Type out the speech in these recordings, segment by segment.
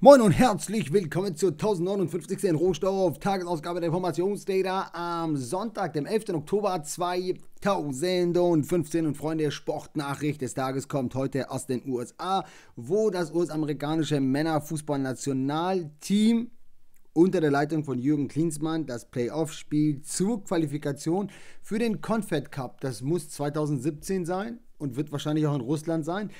Moin und herzlich willkommen zur 1059. Rohstoff Tagesausgabe der Informationsdata am Sonntag, dem 11. Oktober 2015. Und Freunde, Sportnachricht des Tages kommt heute aus den USA, wo das US-amerikanische Männerfußballnationalteam unter der Leitung von Jürgen Klinsmann das Playoff-Spiel zur Qualifikation für den Confed Cup, das muss 2017 sein und wird wahrscheinlich auch in Russland sein,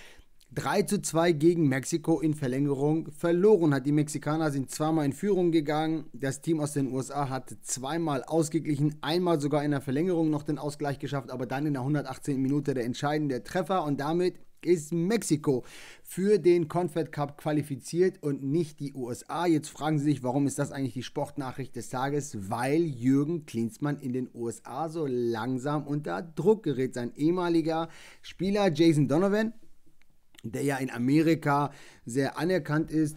3 zu 2 gegen Mexiko in Verlängerung verloren hat. Die Mexikaner sind zweimal in Führung gegangen. Das Team aus den USA hat zweimal ausgeglichen, einmal sogar in der Verlängerung noch den Ausgleich geschafft, aber dann in der 118. Minute der entscheidende Treffer und damit ist Mexiko für den Confed Cup qualifiziert und nicht die USA. Jetzt fragen Sie sich, warum ist das eigentlich die Sportnachricht des Tages? Weil Jürgen Klinsmann in den USA so langsam unter Druck gerät. Sein ehemaliger Spieler Jason Donovan der ja in Amerika sehr anerkannt ist,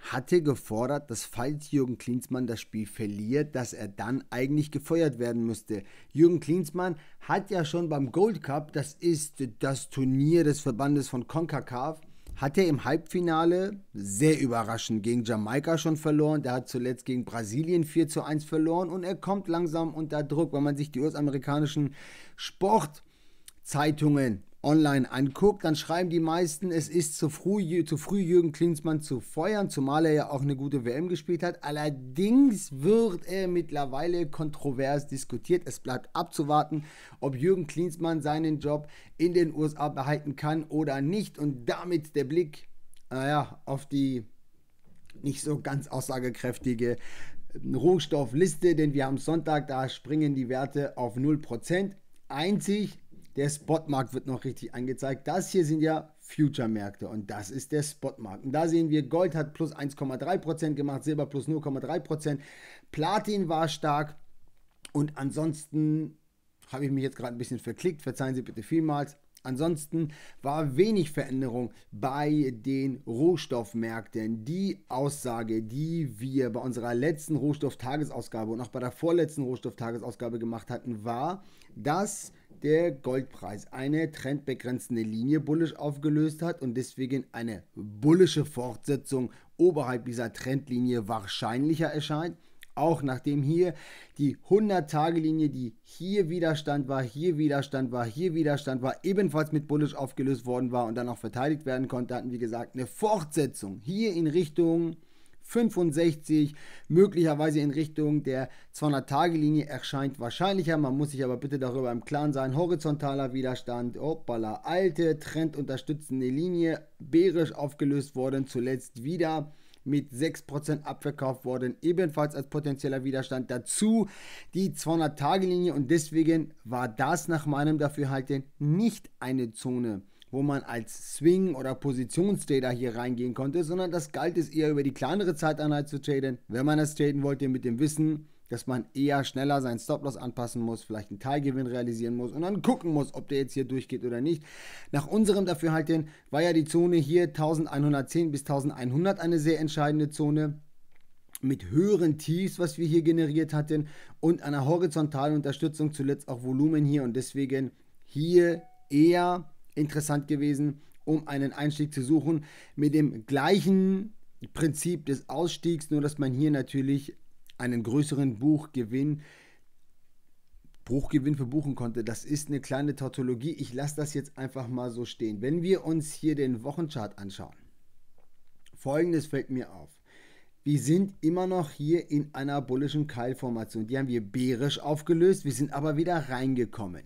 hatte gefordert, dass falls Jürgen Klinsmann das Spiel verliert, dass er dann eigentlich gefeuert werden müsste. Jürgen Klinsmann hat ja schon beim Gold Cup, das ist das Turnier des Verbandes von CONCACAF, hat er im Halbfinale sehr überraschend gegen Jamaika schon verloren. Der hat zuletzt gegen Brasilien 4 zu 1 verloren und er kommt langsam unter Druck, wenn man sich die US-amerikanischen Sportzeitungen online anguckt, dann schreiben die meisten, es ist zu früh, zu früh Jürgen Klinsmann zu feuern, zumal er ja auch eine gute WM gespielt hat. Allerdings wird er mittlerweile kontrovers diskutiert. Es bleibt abzuwarten, ob Jürgen Klinsmann seinen Job in den USA behalten kann oder nicht. Und damit der Blick, naja, auf die nicht so ganz aussagekräftige Rohstoffliste, denn wir haben Sonntag, da springen die Werte auf 0%. Einzig der Spotmarkt wird noch richtig angezeigt. Das hier sind ja Future-Märkte und das ist der Spotmarkt. Und da sehen wir, Gold hat plus 1,3% gemacht, Silber plus 0,3%, Platin war stark und ansonsten habe ich mich jetzt gerade ein bisschen verklickt, verzeihen Sie bitte vielmals. Ansonsten war wenig Veränderung bei den Rohstoffmärkten. Die Aussage, die wir bei unserer letzten Rohstofftagesausgabe und auch bei der vorletzten Rohstofftagesausgabe gemacht hatten, war, dass der Goldpreis eine trendbegrenzende Linie bullisch aufgelöst hat und deswegen eine bullische Fortsetzung oberhalb dieser Trendlinie wahrscheinlicher erscheint auch nachdem hier die 100-Tage-Linie, die hier Widerstand war, hier Widerstand war, hier Widerstand war, ebenfalls mit Bullish aufgelöst worden war und dann auch verteidigt werden konnte, hatten wir gesagt, eine Fortsetzung hier in Richtung 65, möglicherweise in Richtung der 200-Tage-Linie erscheint wahrscheinlicher. Man muss sich aber bitte darüber im Klaren sein. Horizontaler Widerstand, hoppala, alte, trendunterstützende Linie, bärisch aufgelöst worden, zuletzt wieder mit 6% abverkauft worden, ebenfalls als potenzieller Widerstand dazu die 200-Tage-Linie und deswegen war das nach meinem Dafürhalten nicht eine Zone, wo man als Swing- oder Positionstrader hier reingehen konnte, sondern das galt es eher über die kleinere Zeiteinheit zu traden, wenn man das traden wollte mit dem Wissen, dass man eher schneller seinen Stop-Loss anpassen muss, vielleicht einen Teilgewinn realisieren muss und dann gucken muss, ob der jetzt hier durchgeht oder nicht. Nach unserem Dafürhalten war ja die Zone hier 1110 bis 1100 eine sehr entscheidende Zone mit höheren Tiefs, was wir hier generiert hatten und einer horizontalen Unterstützung zuletzt auch Volumen hier und deswegen hier eher interessant gewesen, um einen Einstieg zu suchen mit dem gleichen Prinzip des Ausstiegs, nur dass man hier natürlich einen größeren Buchgewinn Bruchgewinn verbuchen konnte. Das ist eine kleine Tautologie. Ich lasse das jetzt einfach mal so stehen. Wenn wir uns hier den Wochenchart anschauen, folgendes fällt mir auf. Wir sind immer noch hier in einer bullischen Keilformation. Die haben wir bärisch aufgelöst. Wir sind aber wieder reingekommen.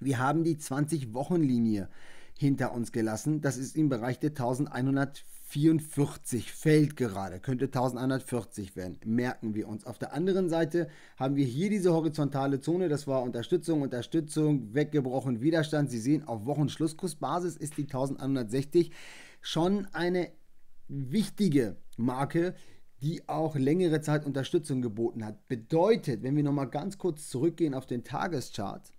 Wir haben die 20-Wochen-Linie hinter uns gelassen. Das ist im Bereich der 1140. 44 fällt gerade, könnte 1140 werden, merken wir uns. Auf der anderen Seite haben wir hier diese horizontale Zone, das war Unterstützung, Unterstützung, weggebrochen, Widerstand. Sie sehen, auf Wochenschlusskursbasis ist die 1160 schon eine wichtige Marke, die auch längere Zeit Unterstützung geboten hat. Bedeutet, wenn wir nochmal ganz kurz zurückgehen auf den Tageschart,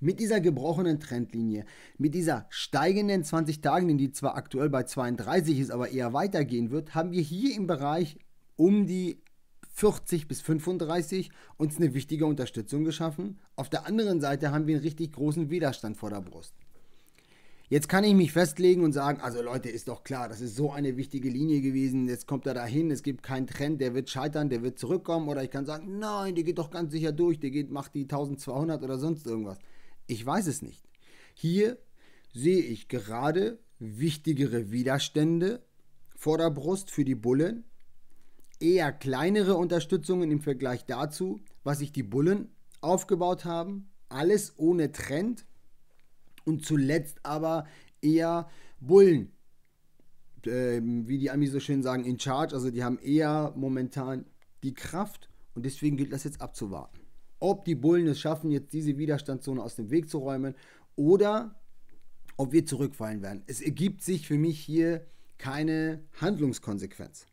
mit dieser gebrochenen Trendlinie, mit dieser steigenden 20 Tagen, die zwar aktuell bei 32 ist, aber eher weitergehen wird, haben wir hier im Bereich um die 40 bis 35 uns eine wichtige Unterstützung geschaffen. Auf der anderen Seite haben wir einen richtig großen Widerstand vor der Brust. Jetzt kann ich mich festlegen und sagen, also Leute, ist doch klar, das ist so eine wichtige Linie gewesen, jetzt kommt er dahin, es gibt keinen Trend, der wird scheitern, der wird zurückkommen oder ich kann sagen, nein, die geht doch ganz sicher durch, die geht, macht die 1200 oder sonst irgendwas. Ich weiß es nicht. Hier sehe ich gerade wichtigere Widerstände vor der Brust für die Bullen, eher kleinere Unterstützungen im Vergleich dazu, was sich die Bullen aufgebaut haben, alles ohne Trend und zuletzt aber eher Bullen, äh, wie die Amis so schön sagen, in Charge, also die haben eher momentan die Kraft und deswegen gilt das jetzt abzuwarten ob die Bullen es schaffen, jetzt diese Widerstandszone aus dem Weg zu räumen oder ob wir zurückfallen werden. Es ergibt sich für mich hier keine Handlungskonsequenz.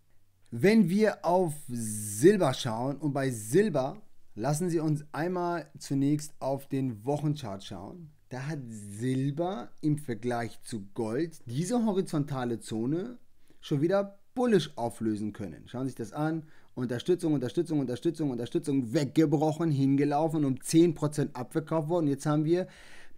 Wenn wir auf Silber schauen und bei Silber lassen Sie uns einmal zunächst auf den Wochenchart schauen. Da hat Silber im Vergleich zu Gold diese horizontale Zone schon wieder bullisch auflösen können. Schauen Sie sich das an. Unterstützung, Unterstützung, Unterstützung, Unterstützung weggebrochen, hingelaufen, und um 10% abverkauft worden. Jetzt haben wir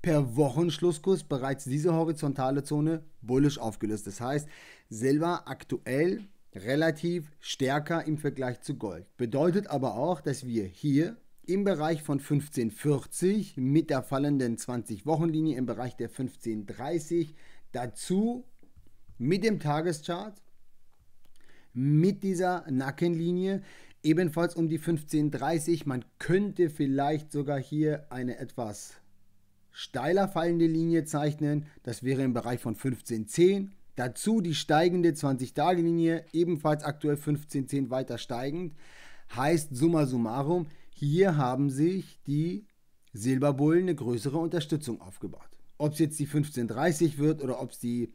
per Wochenschlusskurs bereits diese horizontale Zone bullisch aufgelöst. Das heißt, Silber aktuell relativ stärker im Vergleich zu Gold. Bedeutet aber auch, dass wir hier im Bereich von 1540 mit der fallenden 20-Wochen-Linie im Bereich der 1530 dazu mit dem Tageschart mit dieser Nackenlinie ebenfalls um die 15,30. Man könnte vielleicht sogar hier eine etwas steiler fallende Linie zeichnen. Das wäre im Bereich von 15,10. Dazu die steigende 20-Tage-Linie, ebenfalls aktuell 15,10 weiter steigend. Heißt summa summarum, hier haben sich die Silberbullen eine größere Unterstützung aufgebaut. Ob es jetzt die 15,30 wird oder ob es die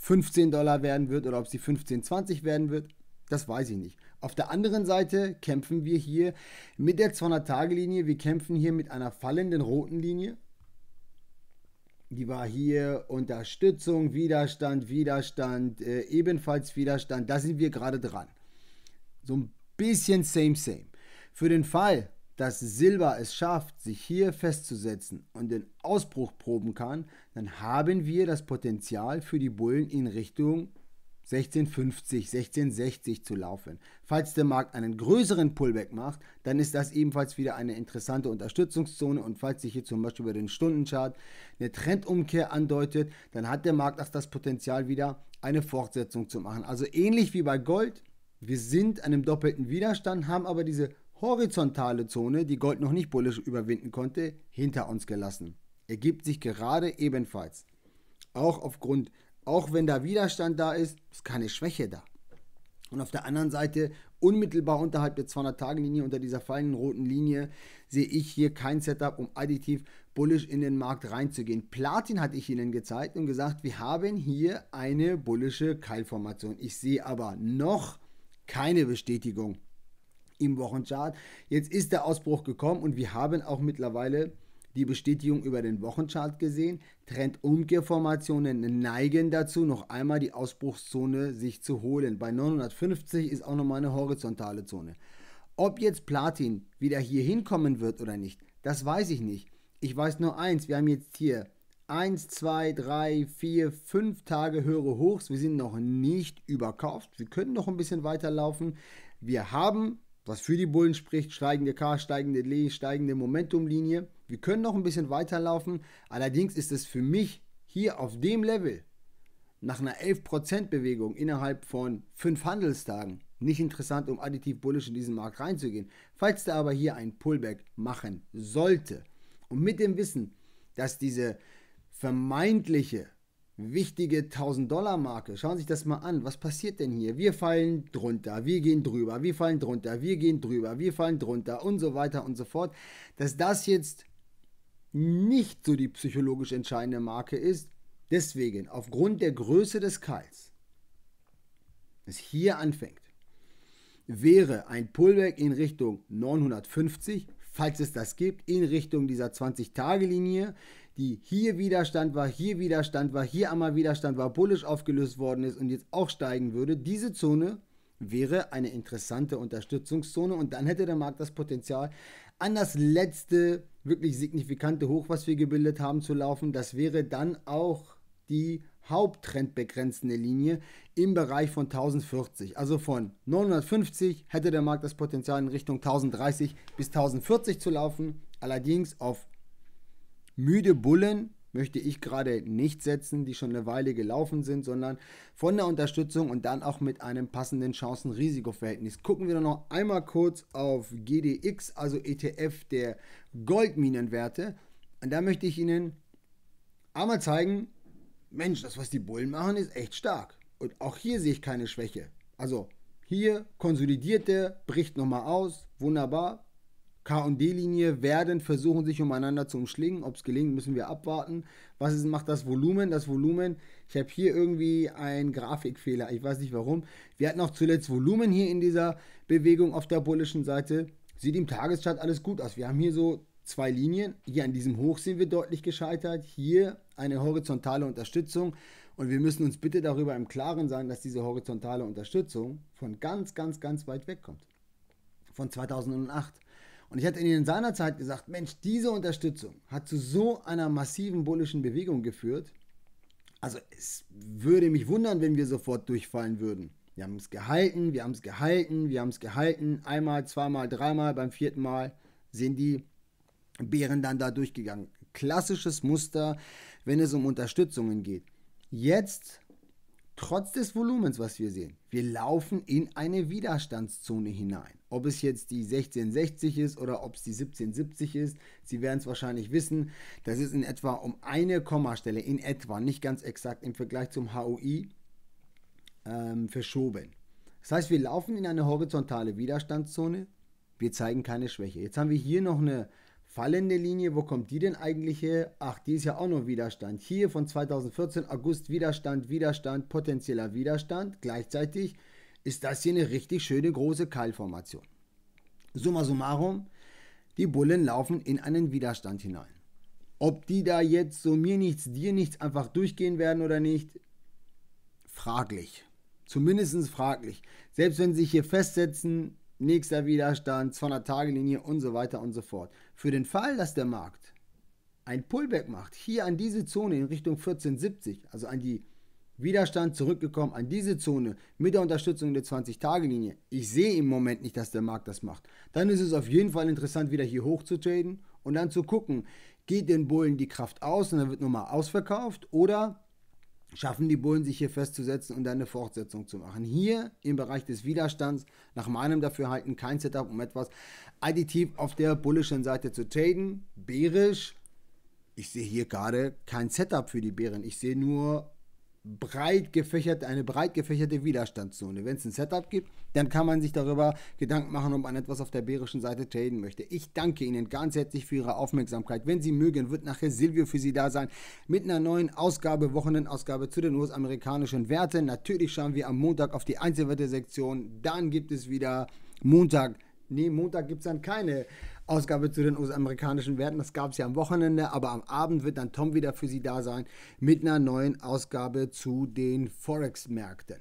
15 Dollar werden wird oder ob sie 15, 20 werden wird, das weiß ich nicht. Auf der anderen Seite kämpfen wir hier mit der 200-Tage-Linie. Wir kämpfen hier mit einer fallenden roten Linie. Die war hier Unterstützung, Widerstand, Widerstand, äh, ebenfalls Widerstand. Da sind wir gerade dran. So ein bisschen same, same. Für den Fall, dass Silber es schafft, sich hier festzusetzen und den Ausbruch proben kann, dann haben wir das Potenzial für die Bullen in Richtung 1650, 1660 zu laufen. Falls der Markt einen größeren Pullback macht, dann ist das ebenfalls wieder eine interessante Unterstützungszone und falls sich hier zum Beispiel über den Stundenchart eine Trendumkehr andeutet, dann hat der Markt auch das Potenzial wieder eine Fortsetzung zu machen. Also ähnlich wie bei Gold, wir sind an einem doppelten Widerstand, haben aber diese horizontale Zone, die Gold noch nicht bullisch überwinden konnte, hinter uns gelassen. Ergibt sich gerade ebenfalls. Auch aufgrund, auch wenn da Widerstand da ist, ist keine Schwäche da. Und auf der anderen Seite, unmittelbar unterhalb der 200-Tage-Linie, unter dieser fallenden roten Linie, sehe ich hier kein Setup, um additiv bullisch in den Markt reinzugehen. Platin hatte ich Ihnen gezeigt und gesagt, wir haben hier eine bullische Keilformation. Ich sehe aber noch keine Bestätigung im Wochenchart. Jetzt ist der Ausbruch gekommen und wir haben auch mittlerweile die Bestätigung über den Wochenchart gesehen. Trendumkehrformationen neigen dazu, noch einmal die Ausbruchszone sich zu holen. Bei 950 ist auch nochmal eine horizontale Zone. Ob jetzt Platin wieder hier hinkommen wird oder nicht, das weiß ich nicht. Ich weiß nur eins, wir haben jetzt hier 1, 2, 3, 4, 5 Tage höhere Hochs. Wir sind noch nicht überkauft. Wir können noch ein bisschen weiterlaufen. Wir haben was für die Bullen spricht, steigende K, steigende Lee, steigende Momentumlinie. Wir können noch ein bisschen weiterlaufen, allerdings ist es für mich hier auf dem Level nach einer 11% Bewegung innerhalb von 5 Handelstagen nicht interessant, um additiv bullisch in diesen Markt reinzugehen. Falls der aber hier ein Pullback machen sollte und mit dem Wissen, dass diese vermeintliche wichtige 1000-Dollar-Marke. Schauen Sie sich das mal an. Was passiert denn hier? Wir fallen drunter, wir gehen drüber, wir fallen drunter, wir gehen drüber, wir fallen drunter und so weiter und so fort. Dass das jetzt nicht so die psychologisch entscheidende Marke ist, deswegen aufgrund der Größe des Keils, es hier anfängt, wäre ein Pullback in Richtung 950, falls es das gibt, in Richtung dieser 20-Tage-Linie, die hier Widerstand war, hier Widerstand war, hier einmal Widerstand war, bullisch aufgelöst worden ist und jetzt auch steigen würde, diese Zone wäre eine interessante Unterstützungszone und dann hätte der Markt das Potenzial, an das letzte wirklich signifikante Hoch, was wir gebildet haben, zu laufen. Das wäre dann auch die haupttrendbegrenzende Linie im Bereich von 1040. Also von 950 hätte der Markt das Potenzial in Richtung 1030 bis 1040 zu laufen, allerdings auf Müde Bullen möchte ich gerade nicht setzen, die schon eine Weile gelaufen sind, sondern von der Unterstützung und dann auch mit einem passenden Chancen-Risiko-Verhältnis. Gucken wir noch einmal kurz auf GDX, also ETF der Goldminenwerte. Und da möchte ich Ihnen einmal zeigen, Mensch, das, was die Bullen machen, ist echt stark. Und auch hier sehe ich keine Schwäche. Also hier konsolidierte, bricht nochmal aus, wunderbar, K- und D-Linie werden versuchen, sich umeinander zu umschlingen. Ob es gelingt, müssen wir abwarten. Was ist, macht das Volumen? Das Volumen, ich habe hier irgendwie einen Grafikfehler. Ich weiß nicht warum. Wir hatten auch zuletzt Volumen hier in dieser Bewegung auf der bullischen Seite. Sieht im Tageschart alles gut aus. Wir haben hier so zwei Linien. Hier an diesem Hoch sind wir deutlich gescheitert. Hier eine horizontale Unterstützung. Und wir müssen uns bitte darüber im Klaren sein, dass diese horizontale Unterstützung von ganz, ganz, ganz weit weg kommt. Von 2008. Und ich hatte ihnen in seiner Zeit gesagt, Mensch, diese Unterstützung hat zu so einer massiven bullischen Bewegung geführt. Also es würde mich wundern, wenn wir sofort durchfallen würden. Wir haben es gehalten, wir haben es gehalten, wir haben es gehalten. Einmal, zweimal, dreimal, beim vierten Mal sind die Bären dann da durchgegangen. Klassisches Muster, wenn es um Unterstützungen geht. Jetzt, trotz des Volumens, was wir sehen, wir laufen in eine Widerstandszone hinein. Ob es jetzt die 1660 ist oder ob es die 1770 ist, Sie werden es wahrscheinlich wissen, das ist in etwa um eine Kommastelle, in etwa, nicht ganz exakt im Vergleich zum HOI, ähm, verschoben. Das heißt, wir laufen in eine horizontale Widerstandszone, wir zeigen keine Schwäche. Jetzt haben wir hier noch eine fallende Linie, wo kommt die denn eigentlich her? Ach, die ist ja auch nur Widerstand. Hier von 2014, August Widerstand, Widerstand, potenzieller Widerstand, gleichzeitig ist das hier eine richtig schöne große Keilformation. Summa summarum, die Bullen laufen in einen Widerstand hinein. Ob die da jetzt so mir nichts, dir nichts einfach durchgehen werden oder nicht, fraglich. Zumindest fraglich. Selbst wenn sie sich hier festsetzen, nächster Widerstand, 200-Tage-Linie und so weiter und so fort. Für den Fall, dass der Markt ein Pullback macht, hier an diese Zone in Richtung 1470, also an die Widerstand zurückgekommen an diese Zone mit der Unterstützung der 20-Tage-Linie. Ich sehe im Moment nicht, dass der Markt das macht. Dann ist es auf jeden Fall interessant, wieder hier hoch zu traden und dann zu gucken, geht den Bullen die Kraft aus und dann wird nochmal ausverkauft oder schaffen die Bullen sich hier festzusetzen und dann eine Fortsetzung zu machen. Hier im Bereich des Widerstands, nach meinem Dafürhalten, kein Setup, um etwas additiv auf der bullischen Seite zu traden. Bärisch, ich sehe hier gerade kein Setup für die Bären. Ich sehe nur breit gefächert, eine breit gefächerte Widerstandszone. Wenn es ein Setup gibt, dann kann man sich darüber Gedanken machen, ob man etwas auf der bärischen Seite traden möchte. Ich danke Ihnen ganz herzlich für Ihre Aufmerksamkeit. Wenn Sie mögen, wird nachher Silvio für Sie da sein mit einer neuen Ausgabe, Wochenendausgabe zu den US-amerikanischen Werten. Natürlich schauen wir am Montag auf die einzelwerte sektion Dann gibt es wieder Montag. Nee, Montag gibt es dann keine Ausgabe zu den US-amerikanischen Werten. Das gab es ja am Wochenende, aber am Abend wird dann Tom wieder für Sie da sein mit einer neuen Ausgabe zu den Forex-Märkten.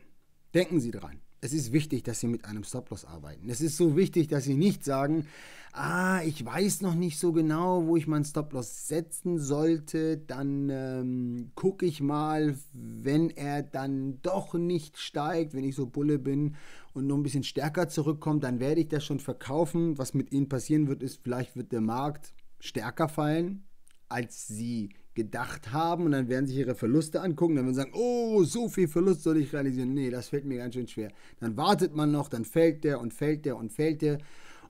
Denken Sie dran es ist wichtig, dass Sie mit einem Stop-Loss arbeiten. Es ist so wichtig, dass Sie nicht sagen, ah, ich weiß noch nicht so genau, wo ich meinen Stop-Loss setzen sollte, dann ähm, gucke ich mal, wenn er dann doch nicht steigt, wenn ich so Bulle bin und nur ein bisschen stärker zurückkommt, dann werde ich das schon verkaufen. Was mit Ihnen passieren wird, ist, vielleicht wird der Markt stärker fallen, als Sie gedacht haben und dann werden sich ihre Verluste angucken, dann werden sagen, oh, so viel Verlust soll ich realisieren. Nee, das fällt mir ganz schön schwer. Dann wartet man noch, dann fällt der und fällt der und fällt der.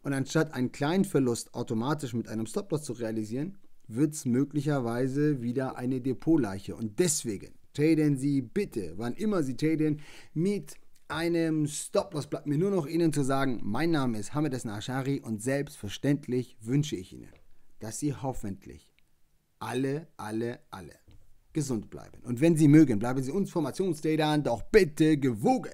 Und anstatt einen kleinen Verlust automatisch mit einem Stop-Loss zu realisieren, wird es möglicherweise wieder eine Depotleiche. Und deswegen traden Sie bitte, wann immer Sie traden, mit einem Stop-Loss. bleibt mir nur noch Ihnen zu sagen, mein Name ist Hamed Esnashari und selbstverständlich wünsche ich Ihnen, dass Sie hoffentlich alle, alle, alle gesund bleiben. Und wenn Sie mögen, bleiben Sie uns Formationsdata doch bitte gewogen.